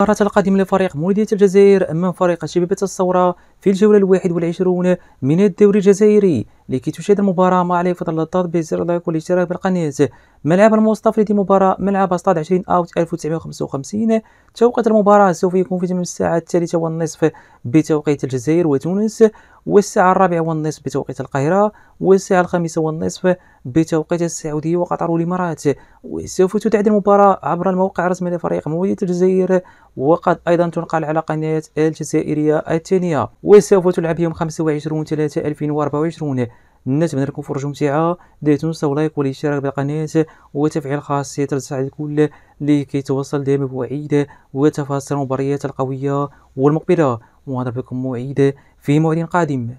مباراة القادمة لفريق مولودية الجزائر أمام فريق شبيبة الثورة في الجولة الواحد والعشرون من الدوري الجزائري لكي تشاهد المباراة ما عليك فضل الضغط بزر لايك والاشتراك بالقناة ملعب المصطفى مباراة ملعب استاد 20 اوت 1955 توقيت المباراة سوف يكون في تمام الساعة الثالثة والنصف بتوقيت الجزائر وتونس والساعة الرابعة والنصف بتوقيت القاهرة والساعة الخامسة والنصف بتوقيت السعودية وقطر والإمارات وسوف تتعد المباراة عبر الموقع الرسمي لفريق مولودية الجزائر وقد أيضا تنقل على قناة الجزائرية الثانية وسوف تلعب يوم 25 3 2024 الناس لكم فرجة ممتعة لا تنسوا لايك والاشتراك بالقناة وتفعيل خاصية التفاعل الكل لكي توصل دائما بوعيد وتفاصيل المباريات القوية والمقبلة ونضرب بكم موعد في موعد قادم